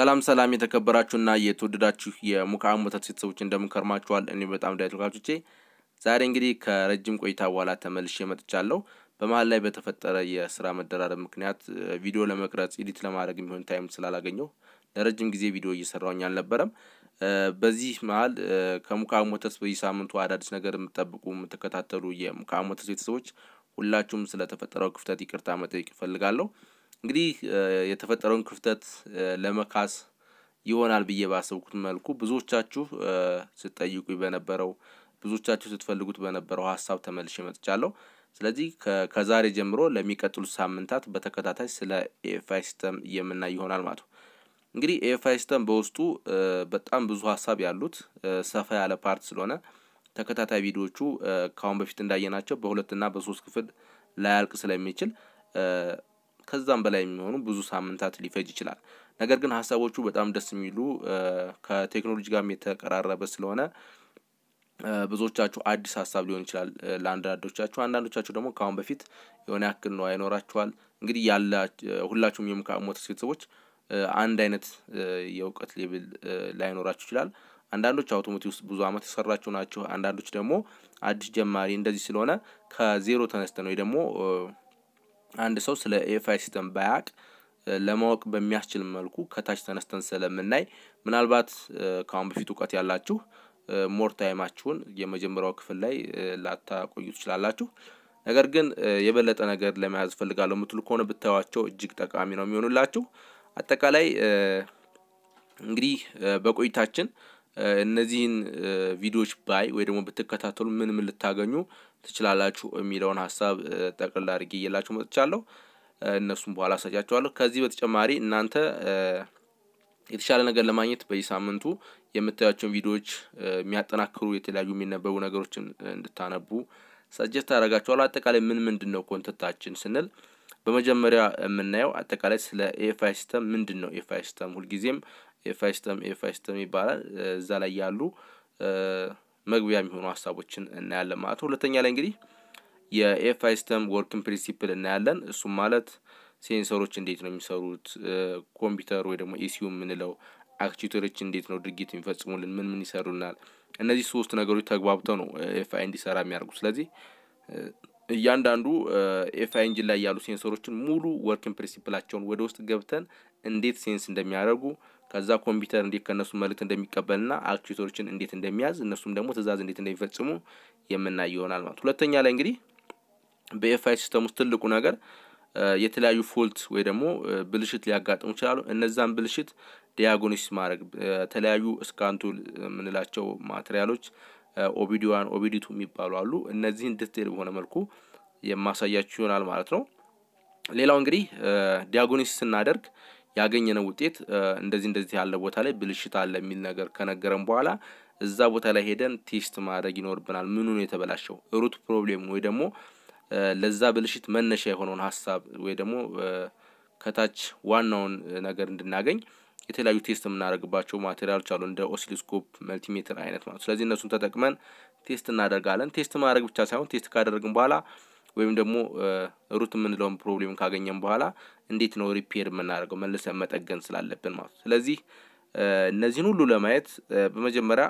ሰላም ሰላም የተከበራችሁና የተወደዳችሁ የሙካም ወተት ቤተሰቦች እንደምንከርማችኋል። እኔ በጣም ዳይ ዛሬ እንግዲህ ከረጅም ቆይታ በኋላ ተመልሼ መጥቻለሁ። በመሀል ላይ በተፈጠረ የስራ መደራረብ ምክንያት ቪዲዮ ለመቅረጽ ኢዲት ለማድረግ የሚሆን ታይም ስላላገኘው ለረጅም ጊዜ ቪዲዮ እየሰራውኝ አልነበረም። በዚህ መሀል ከሙካም ወተት ሳምንቱ አዳዲስ ነገር የምጠብቁ የምትከታተሉ የሙካም ወተት ቤተሰቦች ሁላችሁም ስለተፈጠረው ክፍተት ይቅርታ መጠየቅ እፈልጋለሁ። እንግዲህ የተፈጠረውን ክፍተት ለመካስ ይሆናል ብዬ ባሰብኩት መልኩ ብዙዎቻችሁ ስጠይቁ በነበረው ብዙዎቻችሁ ስትፈልጉት በነበረው ሀሳብ ተመልሼ መጥቻለሁ። ስለዚህ ከዛሬ ጀምሮ ለሚቀጥሉት ሳምንታት በተከታታይ ስለ ኤፋይ ሲስተም የምናይ ይሆናል ማለት ነው። እንግዲህ ኤፋይ ሲስተም በውስጡ በጣም ብዙ ሀሳብ ያሉት ሰፋ ያለ ፓርት ስለሆነ ተከታታይ ቪዲዮቹ ከአሁን በፊት እንዳየናቸው በሁለትና በሶስት ክፍል ላያልቅ ስለሚችል ከዛም በላይ የሚሆኑ ብዙ ሳምንታት ሊፈጅ ይችላል። ነገር ግን ሀሳቦቹ በጣም ደስ የሚሉ ከቴክኖሎጂ ጋርም የተቀራረበ ስለሆነ ብዙዎቻችሁ አዲስ ሀሳብ ሊሆን ይችላል ለአንዳንዶቻችሁ። አንዳንዶቻችሁ ደግሞ ከአሁን በፊት የሆነ ያክል ነው አይኖራችኋል። እንግዲህ ያለ ሁላችሁም የምክአብ ሞተስ ቤተሰቦች አንድ አይነት የእውቀት ሌብል ላይኖራችሁ ይችላል። አንዳንዶች አውቶሞቲቭ ውስጥ ብዙ አመት የሰራችሁ ናቸው። አንዳንዶች ደግሞ አዲስ ጀማሪ እንደዚህ ስለሆነ ከዜሮ ተነስተን ወይ ደግሞ አንድ ሰው ስለ ኤኤፍአይ ሲስተም ባያቅ ለማወቅ በሚያስችል መልኩ ከታች ተነስተን ስለምናይ ምናልባት ከአሁን በፊት እውቀት ያላችሁ ሞር ታይማችሁን የመጀመሪያው ክፍል ላይ ላታቆዩ ትችላላችሁ። ነገር ግን የበለጠ ነገር ለመያዝ ፈልጋለሁ የምትሉ ከሆነ ብታዩቸው እጅግ ጠቃሚ ነው የሚሆኑላችሁ። አጠቃላይ እንግዲህ በቆይታችን እነዚህን ቪዲዮዎች ባይ ወይ ደግሞ ብትከታተሉ ምን ምን ልታገኙ ትችላላችሁ የሚለውን ሀሳብ ጠቅልላ አድርጌ እየላችሁ መጥቻለሁ። እነሱም በኋላ አሳያችኋለሁ። ከዚህ በተጨማሪ እናንተ የተሻለ ነገር ለማግኘት በየሳምንቱ የምታያቸውን ቪዲዮዎች የሚያጠናክሩ የተለያዩ የሚነበቡ ነገሮችን እንድታነቡ ሰጀስት አደርጋችኋለሁ። አጠቃላይ ምን ምንድን ነው ኮንተንታችን ስንል በመጀመሪያ የምናየው አጠቃላይ ስለ ኤፍአይ ሲስተም ምንድን ነው። ኤፋይ ሲስተም ሁልጊዜም ኤፋይስተም ኤፋይስተም ይባላል። እዛ ላይ ያሉ መግቢያ የሚሆኑ ሀሳቦችን እናያለን ማለት ነው። ሁለተኛ ላይ እንግዲህ የኤፋይስተም ወርኪንግ ፕሪንሲፕል እናያለን። እሱም ማለት ሴንሰሮች እንዴት ነው የሚሰሩት፣ ኮምፒውተር ወይ ደግሞ ኢሲዩ የምንለው አክቹዌተሮች እንዴት ነው ድርጊት የሚፈጽሙልን፣ ምን ምን ይሰሩናል። እነዚህ ሶስት ነገሮች ተግባብተው ነው ኤፍአይ እንዲሰራ የሚያደርጉ። ስለዚህ እያንዳንዱ ኤፍአይ ኢንጂን ላይ ያሉ ሴንሰሮችን ሙሉ ወርኪንግ ፕሪንሲፕላቸውን ወደ ውስጥ ገብተን እንዴት ሴንስ እንደሚያደርጉ ከዛ ኮምፒውተር እንዴት ከእነሱ መልእክት እንደሚቀበልና አክቹዌተሮችን እንዴት እንደሚያዝ እነሱም ደግሞ ትእዛዝ እንዴት እንደሚፈጽሙ የምናይ ይሆናል ማለት። ሁለተኛ ላይ እንግዲህ በኤፍአይ ሲስተም ውስጥ ትልቁ ነገር የተለያዩ ፎልት ወይ ደግሞ ብልሽት ሊያጋጥሙ ይችላሉ። እነዛን ብልሽት ዲያጎኒስ ማድረግ የተለያዩ እስካንቱ የምንላቸው ማቴሪያሎች ኦቢዲዋን ኦቢዲቱ የሚባሉ አሉ። እነዚህን ዲቴል በሆነ መልኩ የማሳያችሁ ይሆናል ማለት ነው። ሌላው እንግዲህ ዲያጎኒስ ስናደርግ ያገኘነው ውጤት እንደዚህ እንደዚህ ያለ ቦታ ላይ ብልሽት አለ የሚል ነገር ከነገረን በኋላ እዛ ቦታ ላይ ሄደን ቴስት ማድረግ ይኖርብናል። ምኑ ነው የተበላሸው? ሩት ፕሮብሌም ወይ ደግሞ ለዛ ብልሽት መነሻ የሆነውን ሀሳብ ወይ ደግሞ ከታች ዋናውን ነገር እንድናገኝ የተለያዩ ቴስት የምናደርግባቸው ማቴሪያሎች አሉ፣ እንደ ኦሲሎስኮፕ፣ መልቲሜትር አይነት ማለት። ስለዚህ እነሱን ተጠቅመን ቴስት እናደርጋለን። ቴስት ማድረግ ብቻ ሳይሆን ቴስት ካደረግን በኋላ ወይም ደግሞ ሩት የምንለውን ፕሮብሌም ካገኘን በኋላ እንዴት ነው ሪፔር የምናደርገው መልሰን መጠገን ስላለብን ማለት ነው። ስለዚህ እነዚህን ሁሉ ለማየት በመጀመሪያ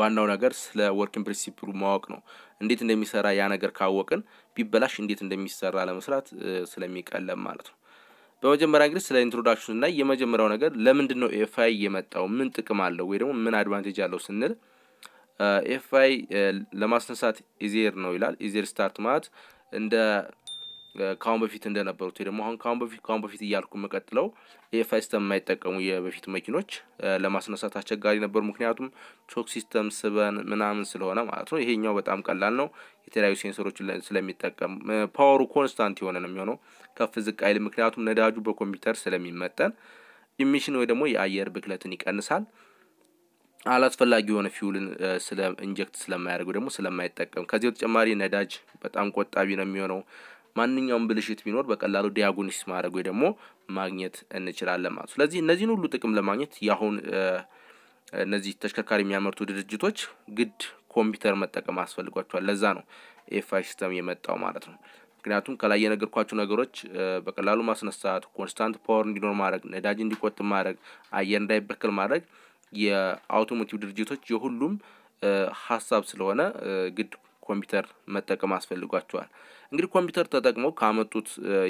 ዋናው ነገር ስለ ወርኪንግ ፕሪንሲፕሉ ማወቅ ነው። እንዴት እንደሚሰራ ያ ነገር ካወቅን ቢበላሽ እንዴት እንደሚሰራ ለመስራት ስለሚቀለም ማለት ነው። በመጀመሪያ እንግዲህ ስለ ኢንትሮዳክሽን እና የመጀመሪያው ነገር ለምንድን ነው ኤፍአይ የመጣው ምን ጥቅም አለው ወይ ደግሞ ምን አድቫንቴጅ አለው ስንል ኤፍ ለማስነሳት ኢዜር ነው ይላል። ኢዜር ስታርት ማለት እንደ ካሁን በፊት እንደነበሩት ወይ ደግሞ አሁን ካሁን በፊት ካሁን በፊት እያልኩ የምቀጥለው ኤፍ ሲስተም የማይጠቀሙ የበፊት መኪኖች ለማስነሳት አስቸጋሪ ነበሩ። ምክንያቱም ቾክ ሲስተም ስበን ምናምን ስለሆነ ማለት ነው። ይሄኛው በጣም ቀላል ነው። የተለያዩ ሴንሰሮች ስለሚጠቀም ፓወሩ ኮንስታንት የሆነ ነው የሚሆነው፣ ከፍ ዝቅ አይል። ምክንያቱም ነዳጁ በኮምፒውተር ስለሚመጠን ኢሚሽን ወይ ደግሞ የአየር ብክለትን ይቀንሳል። አላስፈላጊ የሆነ ፊውልን ስለ ኢንጀክት ስለማያደርገው ደግሞ ስለማይጠቀም ከዚህ በተጨማሪ ነዳጅ በጣም ቆጣቢ ነው የሚሆነው። ማንኛውም ብልሽት ቢኖር በቀላሉ ዲያጎኒስ ማድረግ ወይ ደግሞ ማግኘት እንችላለን ማለት ስለዚህ እነዚህን ሁሉ ጥቅም ለማግኘት የአሁን እነዚህ ተሽከርካሪ የሚያመርቱ ድርጅቶች ግድ ኮምፒውተር መጠቀም አስፈልጓቸዋል። ለዛ ነው ኤፋይ ሲስተም የመጣው ማለት ነው። ምክንያቱም ከላይ የነገርኳቸው ነገሮች በቀላሉ ማስነሳት፣ ኮንስታንት ፓወር እንዲኖር ማድረግ፣ ነዳጅ እንዲቆጥብ ማድረግ፣ አየር እንዳይበክል ማድረግ የአውቶሞቲቭ ድርጅቶች የሁሉም ሀሳብ ስለሆነ ግድ ኮምፒውተር መጠቀም አስፈልጓቸዋል። እንግዲህ ኮምፒውተር ተጠቅመው ካመጡት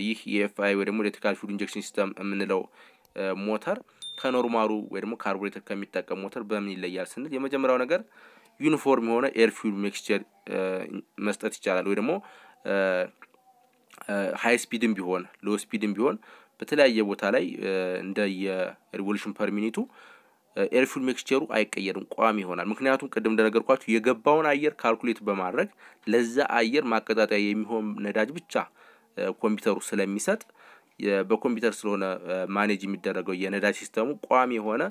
ይህ የኤፍአይ ወይ ደግሞ ኤሌክትሪካል ፉል ኢንጀክሽን ሲስተም የምንለው ሞተር ከኖርማሉ ወይ ደግሞ ካርቡሬተር ከሚጠቀም ሞተር በምን ይለያል ስንል የመጀመሪያው ነገር ዩኒፎርም የሆነ ኤር ፊውል ሚክስቸር መስጠት ይቻላል። ወይ ደግሞ ሀይ ስፒድም ቢሆን ሎ ስፒድም ቢሆን በተለያየ ቦታ ላይ እንደ የሪቮሉሽን ፐር ሚኒቱ ኤርፊል ሜክስቸሩ አይቀየርም፣ ቋሚ ይሆናል። ምክንያቱም ቅድም እንደነገርኳችሁ የገባውን አየር ካልኩሌት በማድረግ ለዛ አየር ማቀጣጠያ የሚሆን ነዳጅ ብቻ ኮምፒውተሩ ስለሚሰጥ በኮምፒውተር ስለሆነ ማኔጅ የሚደረገው የነዳጅ ሲስተሙ ቋሚ የሆነ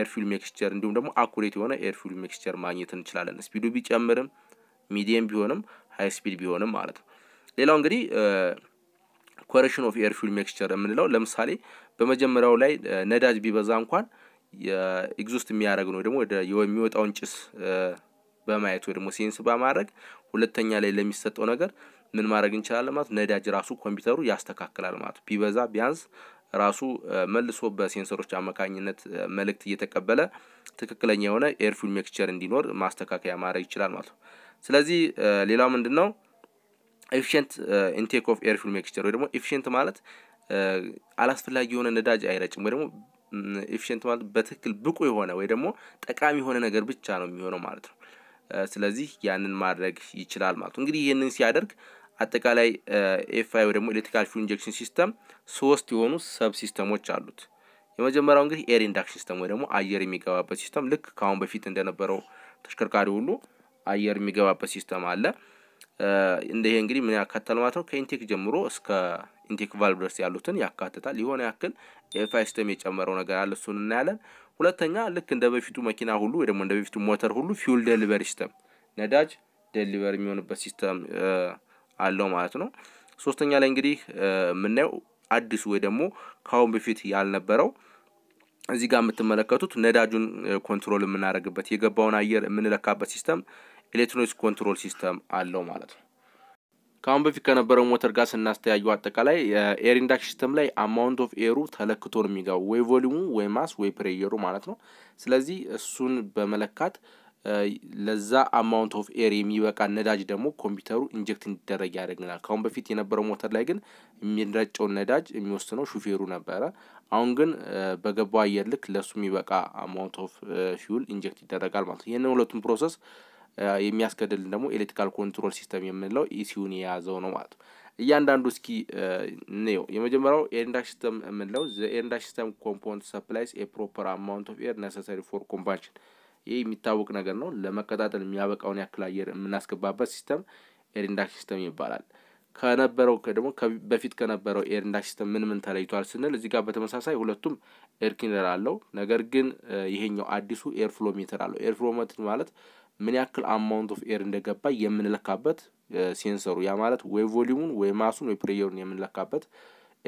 ኤርፊል ሜክስቸር እንዲሁም ደግሞ አኩሬት የሆነ ኤርፊል ሚክስቸር ማግኘት እንችላለን። ስፒዱ ቢጨምርም ሚዲየም ቢሆንም ሀይ ስፒድ ቢሆንም ማለት ነው። ሌላው እንግዲህ ኮረሽን ኦፍ ኤርፊል ሜክስቸር የምንለው ለምሳሌ በመጀመሪያው ላይ ነዳጅ ቢበዛ እንኳን የኤግዞስት የሚያደርግ ነው ደግሞ የሚወጣውን ጭስ በማየት ወይ ደግሞ ሴንስ በማድረግ ሁለተኛ ላይ ለሚሰጠው ነገር ምን ማድረግ እንችላለን ማለት ነዳጅ ራሱ ኮምፒውተሩ ያስተካክላል ማለት ቢበዛ ቢያንስ ራሱ መልሶ በሴንሰሮች አማካኝነት መልእክት እየተቀበለ ትክክለኛ የሆነ ኤርፊል ሜክስቸር እንዲኖር ማስተካከያ ማድረግ ይችላል ማለት ነው። ስለዚህ ሌላው ምንድን ነው ኤፊሽንት ኢንቴክ ኦፍ ኤርፊል ሜክስቸር ወይ ደግሞ ኤፊሽንት ማለት አላስፈላጊ የሆነ ነዳጅ አይረጭም ወይ ደግሞ ኤፊሽንት ማለት በትክክል ብቁ የሆነ ወይ ደግሞ ጠቃሚ የሆነ ነገር ብቻ ነው የሚሆነው ማለት ነው። ስለዚህ ያንን ማድረግ ይችላል ማለት ነው። እንግዲህ ይህንን ሲያደርግ አጠቃላይ ኤፍአይ ወይ ደግሞ ኤሌክትሪካል ፊውል ኢንጀክሽን ሲስተም ሶስት የሆኑ ሰብ ሲስተሞች አሉት። የመጀመሪያው እንግዲህ ኤር ኢንዳክሽን ሲስተም ወይ ደግሞ አየር የሚገባበት ሲስተም ልክ ከአሁን በፊት እንደነበረው ተሽከርካሪ ሁሉ አየር የሚገባበት ሲስተም አለ። እንደ ይሄ እንግዲህ ምን ያካተል ማለት ነው? ከኢንቴክ ጀምሮ እስከ ኢንቴክ ቫልቭስ ያሉትን ያካትታል። የሆነ ያክል የኤፍአይ ሲስተም የጨመረው ነገር አለ፣ እሱን እናያለን። ሁለተኛ ልክ እንደ በፊቱ መኪና ሁሉ ወይ ደግሞ እንደ በፊቱ ሞተር ሁሉ ፊውል ደሊቨሪ ሲስተም ነዳጅ ደሊቨር የሚሆንበት ሲስተም አለው ማለት ነው። ሶስተኛ ላይ እንግዲህ የምናየው አዲሱ ወይ ደግሞ ከአሁን በፊት ያልነበረው እዚህ ጋር የምትመለከቱት ነዳጁን ኮንትሮል የምናደርግበት የገባውን አየር የምንለካበት ሲስተም ኤሌክትሮኒክስ ኮንትሮል ሲስተም አለው ማለት ነው። ከአሁን በፊት ከነበረው ሞተር ጋር ስናስተያዩ አጠቃላይ ኤር ኢንዳክሽን ሲስተም ላይ አማውንት ኦፍ ኤሩ ተለክቶ ነው የሚገባው፣ ወይ ቮሊሙ ወይ ማስ ወይ ፕሬየሩ ማለት ነው። ስለዚህ እሱን በመለካት ለዛ አማውንት ኦፍ ኤር የሚበቃ ነዳጅ ደግሞ ኮምፒውተሩ ኢንጀክት እንዲደረግ ያደርግናል። ከአሁን በፊት የነበረው ሞተር ላይ ግን የሚረጨውን ነዳጅ የሚወስነው ሹፌሩ ነበረ። አሁን ግን በገባው አየር ልክ ለእሱ የሚበቃ አማውንት ኦፍ ፊውል ኢንጀክት ይደረጋል ማለት ነው። ይህንን ሁለቱም ፕሮሰስ የሚያስገድል ደግሞ ኤሌክትሪካል ኮንትሮል ሲስተም የምንለው ኢሲዩን የያዘው ነው ማለት ነው። እያንዳንዱ እስኪ እንየው። የመጀመሪያው ኤርንዳ ሲስተም የምንለው ኤር ኢንዳክሽን ሲስተም ኮምፖውንድ ሰፕላይስ ኤ ፕሮፐር አማውንት ኦፍ ኤር ነሰሰሪ ፎር ኮምባንሽን። ይህ የሚታወቅ ነገር ነው። ለመቀጣጠል የሚያበቃውን ያክል አየር የምናስገባበት ሲስተም ኤርንዳ ሲስተም ይባላል። ከነበረው ደግሞ በፊት ከነበረው ኤርንዳ ሲስተም ምን ምን ተለይቷል ስንል እዚህ ጋር በተመሳሳይ ሁለቱም ኤር አለው። ነገር ግን ይሄኛው አዲሱ ኤር ሜትር አለው። ኤር ሜትር ማለት ምን ያክል አማውንት ኦፍ ኤር እንደገባ የምንለካበት ሴንሰሩ ያ ማለት ወይ ቮሊሙን ወይ ማሱን ወይ ፕሬየሩን የምንለካበት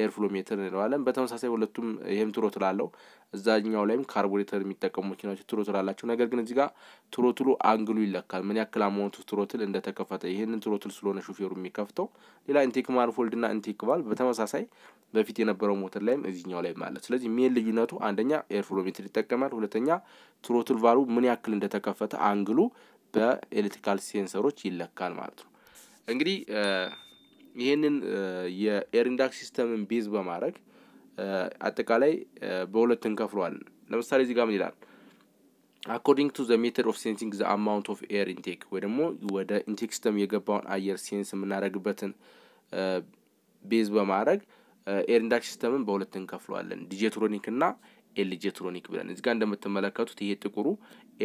ኤርፍሎ ሜትር እንለዋለን። በተመሳሳይ ሁለቱም ይህም ትሮ ትላለው እዛኛው ላይም ካርቡሬተር የሚጠቀሙ መኪናዎች ትሮትል አላቸው። ነገር ግን እዚህ ጋር ትሮትሉ አንግሉ ይለካል። ምን ያክል አማውንት ትሮትል እንደተከፈተ ይህንን ትሮትል ስለሆነ ሹፌሩ የሚከፍተው። ሌላ ኢንቴክ ማንፎልድ ና ኢንቴክ ቫል በተመሳሳይ በፊት የነበረው ሞተር ላይም እዚኛው ላይ ማለት። ስለዚህ ሜን ልዩነቱ አንደኛ ኤርፍሎሜትር ይጠቀማል። ሁለተኛ ትሮትል ቫሉ ምን ያክል እንደተከፈተ አንግሉ በኤሌክትሪካል ሴንሰሮች ይለካል ማለት ነው። እንግዲህ ይህንን የኤርንዳክ ሲስተምን ቤዝ በማድረግ አጠቃላይ በሁለት እንከፍለዋል። ለምሳሌ እዚህ ጋር ምን ይላል? አኮርዲንግ ቱ ዘ ሜተድ ኦፍ ሴንሲንግ ዘ አማውንት ኦፍ ኤር ኢንቴክ ወይ ደግሞ ወደ ኢንቴክ ሲስተም የገባውን አየር ሴንስ የምናደርግበትን ቤዝ በማድረግ ኤር ኢንዳክሽን ሲስተምን በሁለት እንከፍለዋለን። ዲጄትሮኒክ እና ኤልጄትሮኒክ ብለን እዚህ ጋር እንደምትመለከቱት ይሄ ጥቁሩ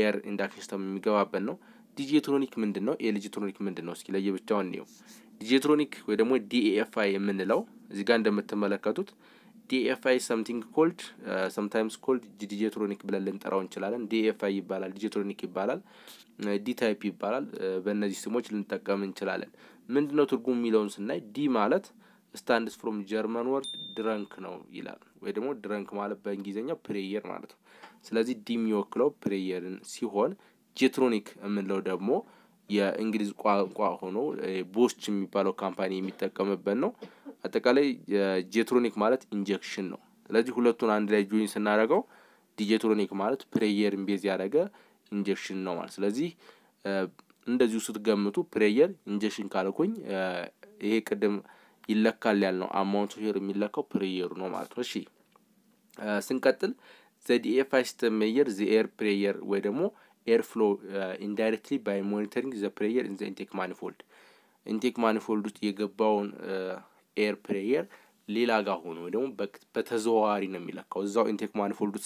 ኤር ኢንዳክሽን ሲስተም የሚገባበት ነው። ዲጄትሮኒክ ምንድን ነው? ኤልጄትሮኒክ ምንድን ነው? እስኪ ለየብቻውን እንየው። ዲጄትሮኒክ ወይ ደግሞ ዲኤኤፍአይ የምንለው እዚህ ጋር እንደምትመለከቱት ዲኤፍአይ ሰምቲንግ ኮልድ ሰምታይምስ ኮልድ ዲጂትሮኒክ ብለን ልንጠራው እንችላለን። ዲኤፍአይ ይባላል፣ ዲጂትሮኒክ ይባላል፣ ዲ uh, ይባላል። uh, በእነዚህ ስሞች ልንጠቀም እንችላለን። ምንድን ነው ትርጉም የሚለውን ስናይ ዲ ማለት ስታንድስ ፍሮም ጀርመን ወርድ ድረንክ ነው ይላል። ወይ ደግሞ ድረንክ ማለት በእንግሊዝኛው ፕሬየር ማለት ነው። ስለዚህ ዲ የሚወክለው ፕሬየርን ሲሆን ጂትሮኒክ የምንለው ደግሞ የእንግሊዝ ቋንቋ ሆኖ uh, ቦስች የሚባለው ካምፓኒ የሚጠቀምበት ነው። አጠቃላይ ጄትሮኒክ ማለት ኢንጀክሽን ነው። ስለዚህ ሁለቱን አንድ ላይ ጆይን ስናደረገው ዲጄትሮኒክ ማለት ፕሬየር ቤዝ ያደረገ ኢንጀክሽን ነው ማለት። ስለዚህ እንደዚሁ ስትገምቱ ፕሬየር ኢንጀክሽን ካልኩኝ ይሄ ቅድም ይለካል ያልነው አማውንቱ ሄር የሚለካው ፕሬየሩ ነው ማለት ነው። እሺ ስንቀጥል ዘዲኤፋይ ሲስተም ሜየር ዘኤር ፕሬየር ወይ ደግሞ ኤር ፍሎ ኢንዳይሬክትሊ ባይ ሞኒተሪንግ ዘ ፕሬየር ኢን ዘ ኢንቴክ ማኒፎልድ ኢንቴክ ማኒፎልድ ውስጥ የገባውን ኤር ፕሬየር ሌላ ጋር ሆኖ ወይ ደግሞ በተዘዋዋሪ ነው የሚለካው እዛው ኢንቴክ ማኒፎልድ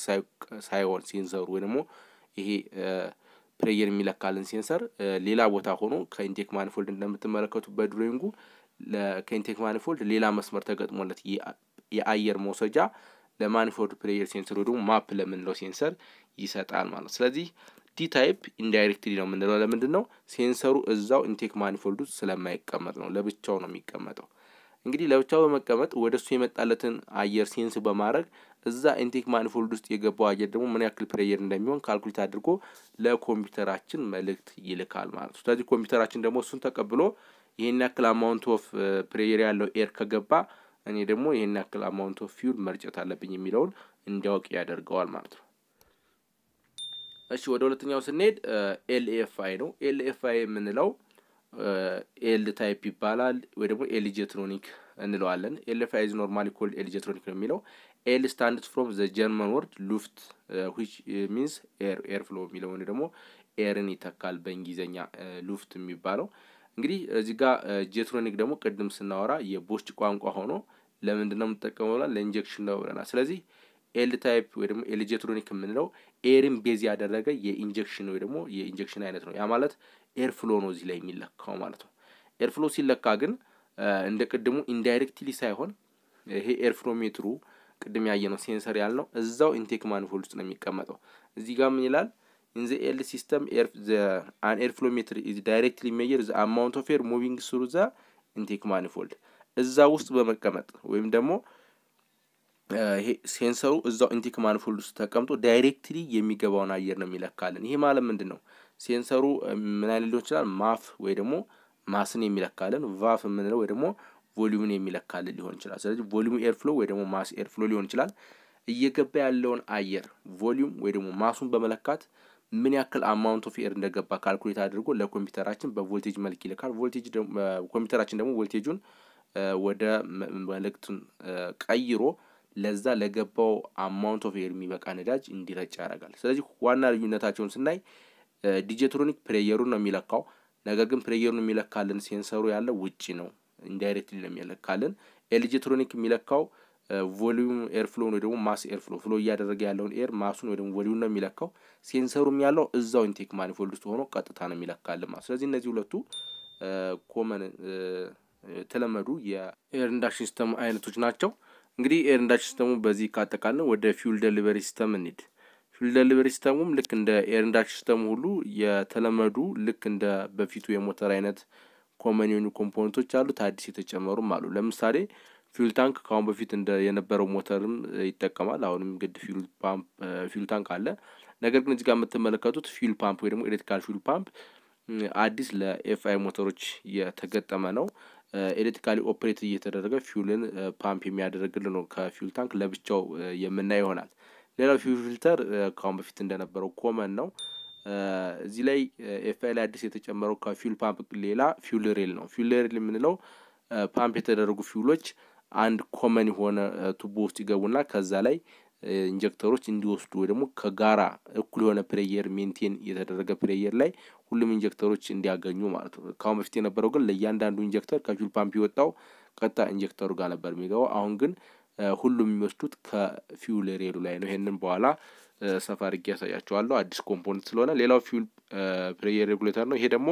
ሳይሆን ሴንሰሩ ወይ ደግሞ ይሄ ፕሬየር የሚለካልን ሴንሰር ሌላ ቦታ ሆኖ ከኢንቴክ ማኒፎልድ እንደምትመለከቱ በድሮይንጉ ከኢንቴክ ማኒፎልድ ሌላ መስመር ተገጥሞለት የአየር መውሰጃ ለማኒፎልድ ፕሬየር ሴንሰር ወይ ደግሞ ማፕ ለምንለው ሴንሰር ይሰጣል ማለት ነው። ስለዚህ ዲ ታይፕ ኢንዳይሬክትሊ ነው የምንለው። ለምንድን ነው ሴንሰሩ እዛው ኢንቴክ ማኒፎልዱ ስለማይቀመጥ ነው፣ ለብቻው ነው የሚቀመጠው። እንግዲህ ለብቻው በመቀመጥ ወደ እሱ የመጣለትን አየር ሴንስ በማድረግ እዛ ኢንቴክ ማኒፎልድ ውስጥ የገባው አየር ደግሞ ምን ያክል ፕሬየር እንደሚሆን ካልኩሌት አድርጎ ለኮምፒውተራችን መልእክት ይልካል ማለት ነው። ስለዚህ ኮምፒውተራችን ደግሞ እሱን ተቀብሎ ይህን ያክል አማውንት ኦፍ ፕሬየር ያለው ኤር ከገባ እኔ ደግሞ ይህን ያክል አማውንት ኦፍ ፊውል መርጨት አለብኝ የሚለውን እንዲያውቅ ያደርገዋል ማለት ነው። እሺ ወደ ሁለተኛው ስንሄድ ኤልኤፍአይ ነው። ኤልኤፍአይ የምንለው ኤል ታይፕ ይባላል ወይ ደግሞ ኤል ጄትሮኒክ እንለዋለን። ኤልፋይዝ ኖርማሊ ኮልድ ኤል ጄትሮኒክ ነው የሚለው። ኤል ስታንድስ ፍሮም ዘ ጀርመን ወርድ ሉፍት ዊች ሚንስ ኤር ኤር ፍሎ የሚለው ወይ ደግሞ ኤርን ይተካል በእንግሊዝኛ ሉፍት የሚባለው እንግዲህ እዚህ ጋር ጀትሮኒክ ደግሞ ቅድም ስናወራ የቦች ቋንቋ ሆኖ ለምንድን ነው የምንጠቀመው ብላል ለኢንጀክሽን ነው ብለናል። ስለዚህ ኤል ታይፕ ወይ ደግሞ ኤል ጄትሮኒክ የምንለው ኤርን ቤዝ ያደረገ የኢንጀክሽን ወይ ደግሞ የኢንጀክሽን አይነት ነው። ያ ማለት ኤርፍሎ ነው እዚህ ላይ የሚለካው ማለት ነው። ኤርፍሎ ሲለካ ግን እንደ ቅድሙ ኢንዳይሬክትሊ ሳይሆን ይሄ ኤርፍሎ ሜትሩ ቅድም ያየ ነው ሴንሰር ያልነው እዛው ኢንቴክ ማኒፎል ውስጥ ነው የሚቀመጠው። እዚህ ጋር ምን ይላል? ኢን ዘ ኤል ሲስተም አን ኤርፍሎ ሜትር ኢዝ ዳይሬክትሊ ሜየር ዘ አማውንት ኦፍ ኤር ሙቪንግ ስሩ ዘ ኢንቴክ ማኒፎልድ እዛ ውስጥ በመቀመጥ ወይም ደግሞ ይሄ ሴንሰሩ እዛው ኢንቴክ ማኒፎልድ ውስጥ ተቀምጦ ዳይሬክትሊ የሚገባውን አየር ነው የሚለካልን። ይሄ ማለት ምንድን ነው? ሴንሰሩ ምን አይነት ሊሆን ይችላል? ማፍ ወይ ደግሞ ማስን የሚለካልን ቫፍ የምንለው ወይ ደግሞ ቮሊዩምን የሚለካልን ሊሆን ይችላል። ስለዚህ ቮሊዩም ኤርፍሎ ወይ ደግሞ ማስ ኤርፍሎ ሊሆን ይችላል። እየገባ ያለውን አየር ቮሊዩም ወይ ደግሞ ማሱን በመለካት ምን ያክል አማውንት ኦፍ ኤር እንደገባ ካልኩሌት አድርጎ ለኮምፒውተራችን በቮልቴጅ መልክ ይልካል። ቮልቴጅ ኮምፒውተራችን ደግሞ ቮልቴጁን ወደ መልእክቱን ቀይሮ ለዛ ለገባው አማውንት ኦፍ ኤር የሚበቃ ነዳጅ እንዲረጭ ያደርጋል። ስለዚህ ዋና ልዩነታቸውን ስናይ ዲጂትሮኒክ ፕሌየሩን ነው የሚለካው። ነገር ግን ፕሌየሩን የሚለካልን ሴንሰሩ ያለ ውጪ ነው፣ ኢንዳይሬክትሊ ነው የሚለካልን። ኤልጂትሮኒክ የሚለካው ቮሊዩም ኤርፍሎን ወይ ደግሞ ማስ ኤርፍሎ ፍሎ እያደረገ ያለውን ኤር ማሱን ወይ ደግሞ ቮሊዩም ነው የሚለካው። ሴንሰሩም ያለው እዛው ኢንቴክ ማኒፎልድ ውስጥ ሆኖ ቀጥታ ነው የሚለካልን ማለት። ስለዚህ እነዚህ ሁለቱ ኮመን የተለመዱ የኤር ኢንዳክሽን ሲስተም አይነቶች ናቸው። እንግዲህ ኤር ኢንዳክሽን ሲስተሙ በዚህ ካጠቃለን ወደ ፊውል ደሊቨሪ ሲስተም እንሂድ። ፊልድ ደሊቨሪ ሲስተሙም ልክ እንደ ኤር ኢንዳክሽ ሲስተሙ ሁሉ የተለመዱ ልክ እንደ በፊቱ የሞተር አይነት ኮመን የሆኑ ኮምፖነንቶች አሉት፣ አዲስ የተጨመሩም አሉ። ለምሳሌ ፊውል ታንክ ከአሁን በፊት እንደ የነበረው ሞተርም ይጠቀማል። አሁንም ግድ ፊውል ታንክ አለ። ነገር ግን እዚህ ጋር የምትመለከቱት ፊውል ፓምፕ ወይ ደግሞ ኤሌክትሪካል ፊውል ፓምፕ አዲስ ለኤፍአይ ሞተሮች የተገጠመ ነው። ኤሌክትሪካሊ ኦፕሬት እየተደረገ ፊውልን ፓምፕ የሚያደርግልን ነው። ከፊውል ታንክ ለብቻው የምናይ ይሆናል። ሌላው ፊውዥ ፊልተር ከአሁን በፊት እንደነበረው ኮመን ነው። እዚህ ላይ ላይ አዲስ የተጨመረው ከፊውል ፓምፕ ሌላ ፊውል ሬል ነው። ፊውል ሬል የምንለው ፓምፕ የተደረጉ ፊውሎች አንድ ኮመን የሆነ ቱቦ ውስጥ ይገቡና ከዛ ላይ ኢንጀክተሮች እንዲወስዱ ወይ ደግሞ ከጋራ እኩል የሆነ ፕሬየር ሜንቴን የተደረገ ፕሬየር ላይ ሁሉም ኢንጀክተሮች እንዲያገኙ ማለት ነው። ከአሁን በፊት የነበረው ግን ለእያንዳንዱ ኢንጀክተር ከፊውል ፓምፕ የወጣው ቀጥታ ኢንጀክተሩ ጋር ነበር የሚገባው። አሁን ግን ሁሉም የሚወስዱት ከፊውል ሬሉ ላይ ነው። ይሄንን በኋላ ሰፋ አድርጌ ያሳያቸዋለሁ። አዲስ ኮምፖነንት ስለሆነ ሌላው ፊውል ፕሬየር ሬጉሌተር ነው። ይሄ ደግሞ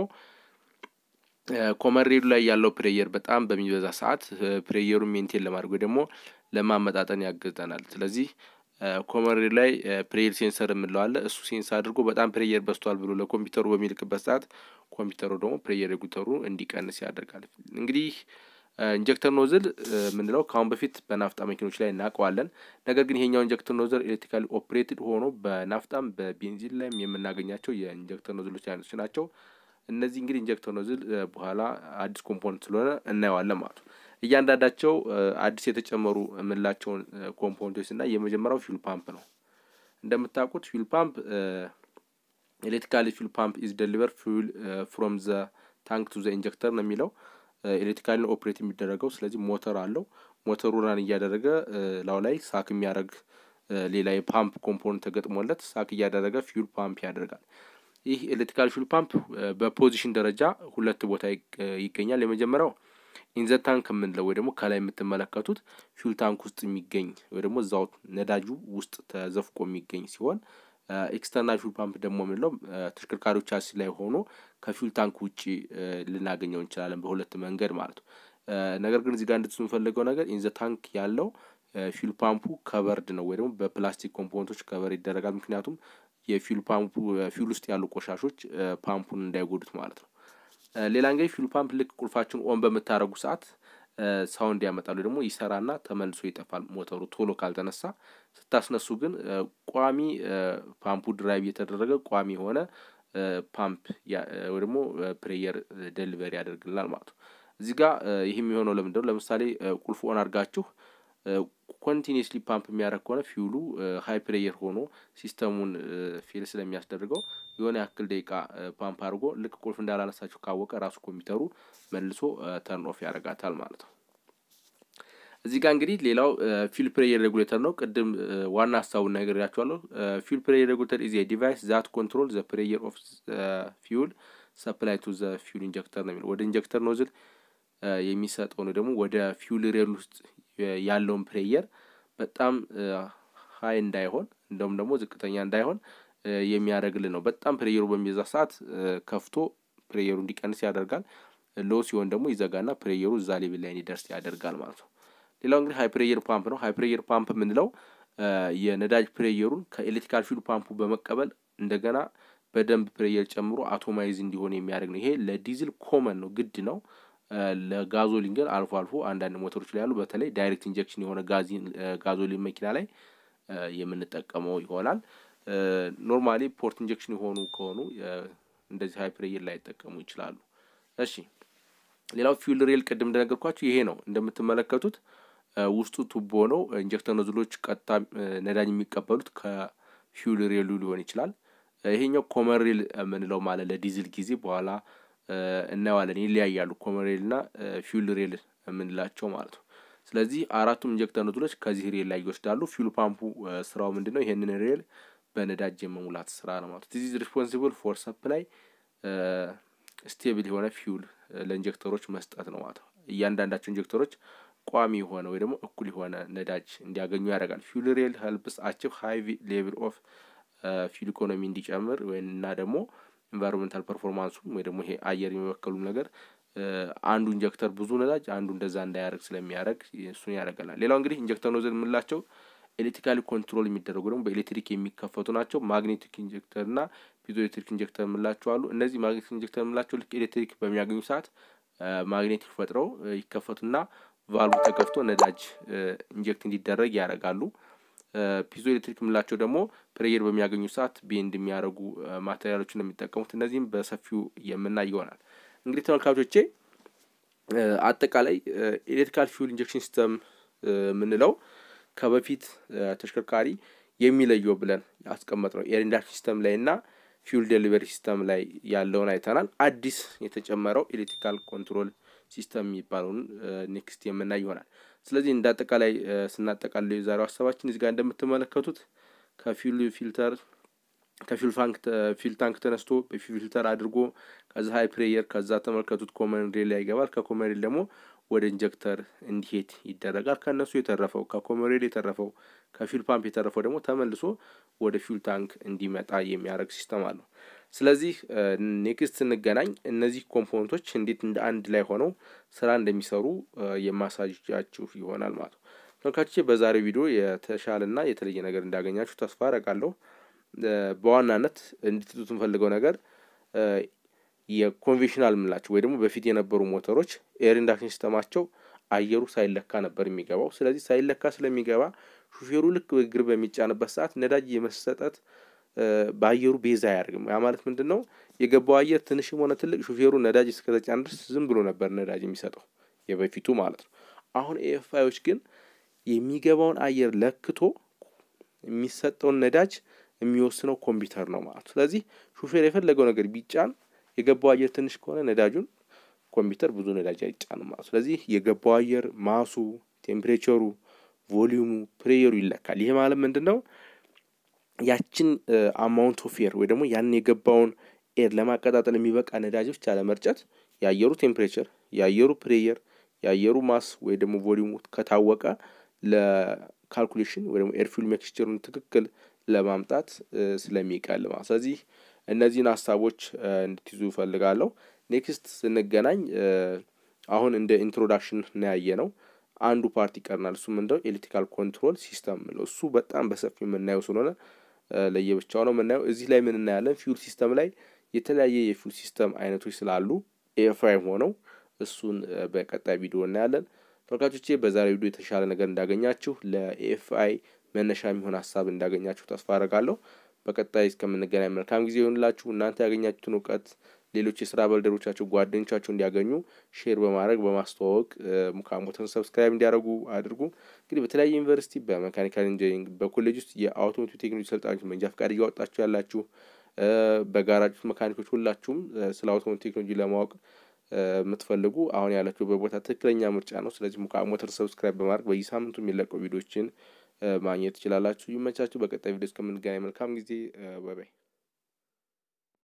ኮመን ሬሉ ላይ ያለው ፕሬየር በጣም በሚበዛ ሰዓት ፕሬየሩን ሜንቴን ለማድረግ ደግሞ ለማመጣጠን ያግዘናል። ስለዚህ ኮመን ሬሉ ላይ ፕሬየር ሴንሰር የምንለዋለ እሱ ሴንስ አድርጎ በጣም ፕሬየር በስቷል ብሎ ለኮምፒውተሩ በሚልክበት ሰዓት ኮምፒውተሩ ደግሞ ፕሬየር ሬጉሌተሩ እንዲቀንስ ያደርጋል እንግዲህ ኢንጀክተር ኖዝል ምንለው ከአሁን በፊት በናፍጣ መኪኖች ላይ እናውቀዋለን። ነገር ግን ይሄኛው ኢንጀክተር ኖዝል ኤሌክትሪካሊ ኦፕሬትድ ሆኖ በናፍጣም በቤንዚን ላይም የምናገኛቸው የኢንጀክተር ኖዝሎች አይነቶች ናቸው። እነዚህ እንግዲህ ኢንጀክተር ኖዝል በኋላ አዲስ ኮምፖነንት ስለሆነ እናየዋለን ማለት ነው። እያንዳንዳቸው አዲስ የተጨመሩ የምንላቸውን ኮምፖነንቶች ስናይ የመጀመሪያው ፊል ፓምፕ ነው። እንደምታውቁት ፊል ፓምፕ ኤሌክትሪካሊ ፊል ፓምፕ ኢዝ ደሊቨር ፊል ፍሮም ዘ ታንክ ቱ ዘ ኢንጀክተር ነው የሚለው ኤሌክትሪካሊ ኦፕሬት የሚደረገው ስለዚህ ሞተር አለው ሞተሩ ራን እያደረገ ላው ላይ ሳክ የሚያደርግ ሌላ የፓምፕ ኮምፖነንት ተገጥሞለት ሳክ እያደረገ ፊውል ፓምፕ ያደርጋል ይህ ኤሌክትሪካል ፊውል ፓምፕ በፖዚሽን ደረጃ ሁለት ቦታ ይገኛል የመጀመሪያው ኢንዘ ታንክ የምንለው ወይ ደግሞ ከላይ የምትመለከቱት ፊውል ታንክ ውስጥ የሚገኝ ወይ ደግሞ እዛው ነዳጁ ውስጥ ተዘፍቆ የሚገኝ ሲሆን ኤክስተርናል ፊውል ፓምፕ ደግሞ የምንለው ተሽከርካሪዎች ቻሲ ላይ ሆኖ ከፊውል ታንክ ውጭ ልናገኘው እንችላለን በሁለት መንገድ ማለት ነው። ነገር ግን እዚህ ጋር እንድትሱ የምፈልገው ነገር ኢንዘ ታንክ ያለው ፊውል ፓምፑ ከበርድ ነው ወይ ደግሞ በፕላስቲክ ኮምፖነንቶች ከበር ይደረጋል። ምክንያቱም የፊውል ፓምፑ ፊውል ውስጥ ያሉ ቆሻሾች ፓምፑን እንዳይጎዱት ማለት ነው። ሌላ እንግዲህ ፊውል ፓምፕ ልክ ቁልፋችን ኦን በምታደረጉ ሰዓት ሳውንድ ያመጣሉ። ደግሞ ይሰራና ተመልሶ ይጠፋል ሞተሩ ቶሎ ካልተነሳ። ስታስነሱ ግን ቋሚ ፓምፑ ድራይቭ የተደረገ ቋሚ የሆነ ፓምፕ ወይ ደግሞ ፕሬየር ደሊቨሪ ያደርግልናል ማለት ነው። እዚህ ጋር ይህ የሚሆነው ለምንድነው? ለምሳሌ ቁልፍ ኦን አድርጋችሁ ኮንቲኒስሊ ፓምፕ የሚያደረግ ከሆነ ፊውሉ ሀይ ፕሬየር ሆኖ ሲስተሙን ፌል ስለሚያስደርገው የሆነ ያክል ደቂቃ ፓምፕ አድርጎ ልክ ቁልፍ እንዳላነሳችሁ ካወቀ ራሱ ኮምፒውተሩ መልሶ ተርን ኦፍ ያደርጋታል ማለት ነው። እዚህ ጋር እንግዲህ ሌላው ፊል ፕሬየር ሬጉሌተር ነው። ቅድም ዋና ሀሳቡን ነግሬያችኋለሁ። ፊል ፕሬየር ሬጉሌተር ኢዝ ዲቫይስ ዛት ኮንትሮል ዘ ፕሬየር ኦፍ ፊውል ሰፕላይ ቱ ዘ ፊውል ኢንጀክተር ነው የሚለው ወደ ኢንጀክተር ኖዝል የሚሰጠው ነው ደግሞ ወደ ፊውል ሬል ውስጥ ያለውን ፕሬየር በጣም ሀይ እንዳይሆን እንደውም ደግሞ ዝቅተኛ እንዳይሆን የሚያደርግልን ነው። በጣም ፕሬየሩ በሚበዛ ሰዓት ከፍቶ ፕሬየሩ እንዲቀንስ ያደርጋል። ሎ ሲሆን ደግሞ ይዘጋና ፕሬየሩ እዛ ሌቪል ላይ እንዲደርስ ያደርጋል ማለት ነው። ሌላው እንግዲህ ሃይ ፕሬየር ፓምፕ ነው። ሀይ ፕሬየር ፓምፕ የምንለው የነዳጅ ፕሬየሩን ከኤሌክትሪካል ፊውል ፓምፑ በመቀበል እንደገና በደንብ ፕሬየር ጨምሮ አቶማይዝ እንዲሆን የሚያደርግ ነው። ይሄ ለዲዝል ኮመን ነው፣ ግድ ነው። ለጋዞሊን ግን አልፎ አልፎ አንዳንድ ሞተሮች ላይ ያሉ በተለይ ዳይሬክት ኢንጀክሽን የሆነ ጋዞሊን መኪና ላይ የምንጠቀመው ይሆናል። ኖርማሊ ፖርት ኢንጀክሽን የሆኑ ከሆኑ እንደዚህ ሃይፕሬየር ላይ ይጠቀሙ ይችላሉ። እሺ ሌላው ፊውል ሬል ቅድም እንደነገርኳችሁ ይሄ ነው እንደምትመለከቱት ውስጡ ቱቦ ነው። ኢንጀክተር ነዝሎች ቀጥታ ነዳጅ የሚቀበሉት ከፊውል ሬሉ ሊሆን ይችላል። ይሄኛው ኮመን ሬል የምንለው ማለት ለዲዝል ጊዜ በኋላ እናየዋለን። ይለያያሉ፣ ኮመሬል ና ፊውል ሬል የምንላቸው ማለት ነው። ስለዚህ አራቱም ኢንጀክተር ኖዝሎች ከዚህ ሬል ላይ ይወስዳሉ። ፊውል ፓምፑ ስራው ምንድን ነው? ይህንን ሬል በነዳጅ የመሙላት ስራ ነው ማለት ነው። ዚዝ ሪስፖንሲብል ፎር ሰፕላይ ስቴብል የሆነ ፊውል ለኢንጀክተሮች መስጠት ነው ማለት ነው። እያንዳንዳቸው ኢንጀክተሮች ቋሚ የሆነ ወይ ደግሞ እኩል የሆነ ነዳጅ እንዲያገኙ ያደርጋል። ፊውል ሬል ሄልፕስ አቺቭ ሀይ ሌቭል ኦፍ ፊውል ኢኮኖሚ እንዲጨምር ወይና ደግሞ ኢንቫይሮንመንታል ፐርፎርማንሱም ወይ ደግሞ ይሄ አየር የመበከሉም ነገር አንዱ ኢንጀክተር ብዙ ነዳጅ አንዱ እንደዛ እንዳያደርግ ስለሚያደርግ እሱን ያደርገናል። ሌላው እንግዲህ ኢንጀክተር ኖዝል የምንላቸው ኤሌክትሪካሊ ኮንትሮል የሚደረጉ ደግሞ በኤሌክትሪክ የሚከፈቱ ናቸው። ማግኔቲክ ኢንጀክተር እና ፒዞ ኤሌክትሪክ ኢንጀክተር የምንላቸው አሉ። እነዚህ ማግኔቲክ ኢንጀክተር የምንላቸው ልክ ኤሌክትሪክ በሚያገኙ ሰዓት ማግኔቲክ ፈጥረው ይከፈቱና ቫልቭ ተከፍቶ ነዳጅ ኢንጀክት እንዲደረግ ያደርጋሉ። ፒዞ ኤሌክትሪክ የምንላቸው ደግሞ ፕሬየር በሚያገኙ ሰዓት ቤንድ የሚያደርጉ ማቴሪያሎች ነው የሚጠቀሙት። እነዚህም በሰፊው የምናይ ይሆናል። እንግዲህ ተመልካቾቼ አጠቃላይ ኤሌክትሪካል ፊውል ኢንጀክሽን ሲስተም የምንለው ከበፊት ተሽከርካሪ የሚለየው ብለን ያስቀመጥ ነው ኤር ኢንዳክሽን ሲስተም ላይ እና ፊውል ዴሊቨሪ ሲስተም ላይ ያለውን አይተናል። አዲስ የተጨመረው ኤሌክትሪካል ኮንትሮል ሲስተም የሚባለውን ኔክስት የምናይ ይሆናል። ስለዚህ እንደ አጠቃላይ ስናጠቃልለው የዛሬው ሀሳባችን እዚህ ጋር እንደምትመለከቱት ከፊል ፊልተር ከፊል ፊል ታንክ ተነስቶ ፊልተር አድርጎ ከዛ ሀይ ፕሬየር ከዛ ተመልከቱት ኮመን ሬል ላይ ይገባል። ከኮመን ሬል ደግሞ ወደ ኢንጀክተር እንዲሄድ ይደረጋል። ከእነሱ የተረፈው ከኮመን ሬል የተረፈው ከፊል ፓምፕ የተረፈው ደግሞ ተመልሶ ወደ ፊል ታንክ እንዲመጣ የሚያደርግ ሲስተም አለው። ስለዚህ ኔክስት ስንገናኝ እነዚህ ኮምፖነንቶች እንዴት እንደ አንድ ላይ ሆነው ስራ እንደሚሰሩ የማሳያችሁ ይሆናል ማለት ነው። ተመልካቾቼ በዛሬው ቪዲዮ የተሻለና የተለየ ነገር እንዳገኛችሁ ተስፋ አደርጋለሁ። በዋናነት እንድትጡት የምፈልገው ነገር የኮንቬንሽናል ምላቸው ወይ ደግሞ በፊት የነበሩ ሞተሮች ኤር ኢንዳክሽን ሲስተማቸው አየሩ ሳይለካ ነበር የሚገባው። ስለዚህ ሳይለካ ስለሚገባ ሹፌሩ ልክ እግር በሚጫንበት ሰዓት ነዳጅ የመሰጠት በአየሩ ቤዛ አያደርግም። ያ ማለት ምንድን ነው? የገባው አየር ትንሽም ሆነ ትልቅ ሹፌሩ ነዳጅ እስከተጫን ድረስ ዝም ብሎ ነበር ነዳጅ የሚሰጠው የበፊቱ ማለት ነው። አሁን ኤኤፍአዮች ግን የሚገባውን አየር ለክቶ የሚሰጠውን ነዳጅ የሚወስነው ኮምፒውተር ነው ማለት ነው። ስለዚህ ሹፌር የፈለገው ነገር ቢጫን የገባው አየር ትንሽ ከሆነ ነዳጁን ኮምፒውተር ብዙ ነዳጅ አይጫንም ማለት ስለዚህ የገባው አየር ማሱ፣ ቴምፕሬቸሩ፣ ቮሊዩሙ፣ ፕሬየሩ ይለካል። ይሄ ማለት ምንድን ነው? ያችን አማውንት ኦፍ ኤር ወይ ደግሞ ያን የገባውን ኤር ለማቀጣጠል የሚበቃ ነዳጅ አለመርጨት፣ ለመርጨት የአየሩ ቴምፕሬቸር፣ የአየሩ ፕሬየር፣ የአየሩ ማስ ወይ ደግሞ ቮሊሙ ከታወቀ ለካልኩሌሽን ወይ ደግሞ ኤርፊል ሜክስቸሩን ትክክል ለማምጣት ስለሚቀል ማ ስለዚህ እነዚህን ሀሳቦች እንድትይዙ እፈልጋለሁ። ኔክስት ስንገናኝ አሁን እንደ ኢንትሮዳክሽን ነው ነው። አንዱ ፓርቲ ይቀርናል። እሱ ምንድነው ኤሌክትሪካል ኮንትሮል ሲስተም ነው። እሱ በጣም በሰፊ የምናየው ስለሆነ ለየብቻው ነው የምናየው። እዚህ ላይ ምን እናያለን? ፊውል ሲስተም ላይ የተለያየ የፊውል ሲስተም አይነቶች ስላሉ ኤርፍራይም ሆነው እሱን በቀጣይ ቪዲዮ እናያለን። ተመልካቾቼ በዛሬ ቪዲዮ የተሻለ ነገር እንዳገኛችሁ ለኤፍአይ መነሻ የሚሆን ሀሳብ እንዳገኛችሁ ተስፋ አደርጋለሁ። በቀጣይ እስከምንገናኝ መልካም ጊዜ ይሆንላችሁ። እናንተ ያገኛችሁትን እውቀት ሌሎች የስራ ባልደረቦቻቸው ጓደኞቻቸው እንዲያገኙ ሼር በማድረግ በማስተዋወቅ ሙካሞተን ሰብስክራይብ እንዲያደርጉ አድርጉ። እንግዲህ በተለያየ ዩኒቨርሲቲ በመካኒካል ኢንጂኒሪንግ በኮሌጅ ውስጥ የአውቶሞቲቭ ቴክኖሎጂ ሰልጣኞች መንጃ ፍቃድ እያወጣችሁ ያላችሁ በጋራጅ ውስጥ መካኒኮች ሁላችሁም ስለ አውቶሞቲቭ ቴክኖሎጂ ለማወቅ የምትፈልጉ አሁን ያላችሁበት በቦታ ትክክለኛ ምርጫ ነው። ስለዚህ ሙካ ሞተር ሰብስክራይብ በማድረግ በየሳምንቱ የሚለቀው ቪዲዮችን ማግኘት ትችላላችሁ። ይመቻችሁ። በቀጣይ ቪዲዮ እስከምንገናኝ መልካም ጊዜ። ባይ ባይ።